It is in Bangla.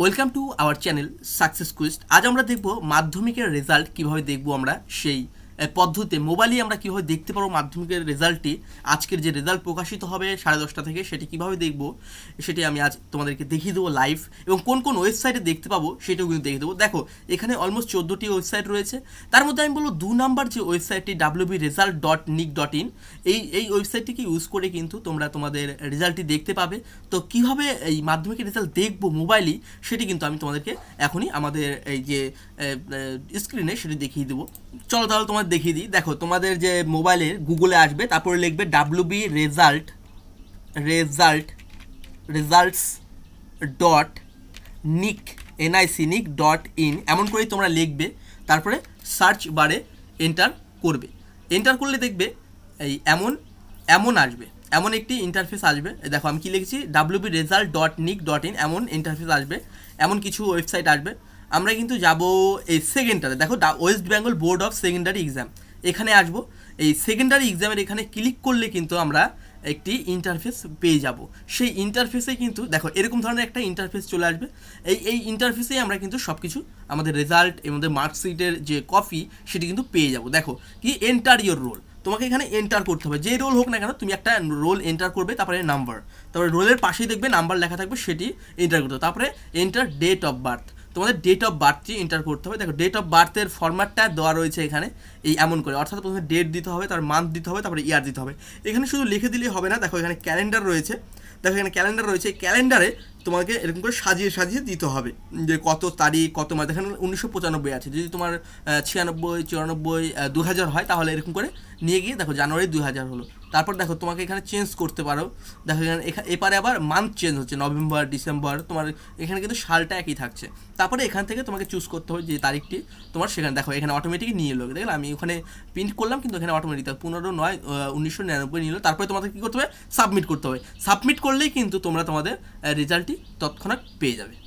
welcome to our channel success quest আজ আমরা দেখব মাধ্যমিকের রেজাল্ট কিভাবে দেখব আমরা সেই পদ্ধতিতে মোবাইলই আমরা কীভাবে দেখতে পারবো মাধ্যমিকের রেজাল্টটি আজকের যে রেজাল্ট প্রকাশিত হবে সাড়ে দশটা থেকে সেটি কীভাবে দেখব সেটি আমি আজ তোমাদেরকে দেখিয়ে দেবো লাইভ এবং কোন কোন ওয়েবসাইটে দেখতে পাবো সেটাও কিন্তু দেখিয়ে দেবো দেখো এখানে অলমোস্ট চোদ্দোটি ওয়েবসাইট রয়েছে তার মধ্যে আমি বলবো দু নাম্বার যে ওয়েবসাইটটি WB result dot nic dot in এই এই ওয়েবসাইটটিকে ইউজ করে কিন্তু তোমরা তোমাদের রেজাল্টটি দেখতে পাবে তো কীভাবে এই মাধ্যমিকের রেজাল্ট দেখবো মোবাইলই সেটি কিন্তু আমি তোমাদেরকে এখনই আমাদের এই যে স্ক্রিনে সেটি দেখিয়ে দেবো চলো তাহলে তোমার একবার দেখিয়ে দিই দেখো তোমাদের যে মোবাইলের গুগলে আসবে তারপরে লিখবে W B result result results dot nic NIC nic dot in এমন করেই তোমরা লিখবে তারপরে সার্চ বারে এন্টার করবে এন্টার করলে দেখবে এই এমন এমন আসবে এমন একটি ইন্টারফেস আসবে দেখো আমি কি লিখেছি WB result dot nic dot in এমন ইন্টারফেস আসবে এমন কিছু ওয়েবসাইট আসবে আমরা কিন্তু যাব এই সেকেন্ডটাতে দেখো the West Bengal board of secondary exam এখানে আসবো এই সেকেন্ডারি এক্সামের এখানে ক্লিক করলে কিন্তু আমরা একটি ইন্টারফেস পেয়ে যাব সেই ইন্টারফেসে কিন্তু দেখো এরকম ধরনের একটা ইন্টারফেস চলে আসবে এই এই ইন্টারফেসেই আমরা কিন্তু সব কিছু আমাদের রেজাল্ট এবং মার্কশিটের যে কপি সেটি কিন্তু পেয়ে যাব দেখো কি এন্টার ইয়োর রোল তোমাকে এখানে এন্টার করতে হবে যে রোল হোক না কেন তুমি একটা রোল এন্টার করবে তারপরে নাম্বার তারপরে রোলের পাশেই দেখবে নাম্বার লেখা থাকবে সেটি এন্টার করতে হবে তারপরে এন্টার ডেট অফ বার্থ তোমাদের ডেট অফ বার্থটি এন্টার করতে হবে দেখো ডেট অফ বার্থের ফর্ম্যাটটা দেওয়া রয়েছে এখানে এই এমন করে অর্থাৎ প্রথমে ডেট দিতে হবে তার মান্থ দিতে হবে তারপরে ইয়ার দিতে হবে এখানে শুধু লিখে দিলেই হবে না দেখো এখানে ক্যালেন্ডার রয়েছে দেখো এখানে ক্যালেন্ডার রয়েছে ক্যালেন্ডারে তোমাকে এরকম করে সাজিয়ে সাজিয়ে দিতে হবে যে কত তারিখ কত মাস এখানে উনিশশো পঁচানব্বই আছে যদি তোমার ছিয়ানব্বই চুরানব্বই দু হাজার হয় তাহলে এরকম করে নিয়ে গিয়ে দেখো জানুয়ারি দু হাজার হলো তারপর দেখো তোমাকে এখানে চেঞ্জ করতে পারো দেখো এখানে এপারে আবার মান্থ চেঞ্জ হচ্ছে নভেম্বর ডিসেম্বর তোমার এখানে কিন্তু সালটা একই থাকছে তারপরে এখান থেকে তোমাকে চুজ করতে হবে যে তারিখটি তোমার সেখানে দেখো এখানে অটোমেটিক নিয়ে এলো দেখলে আমি ওখানে প্রিন্ট করলাম কিন্তু এখানে অটোমেটিক পনেরো নয় উনিশশো নিরানব্বই এলো তারপরে তোমাদের কী করতে হবে সাবমিট করতে হবে সাবমিট করলেই কিন্তু তোমরা তোমাদের রেজাল্টটি তৎক্ষণাৎ পেয়ে যাবে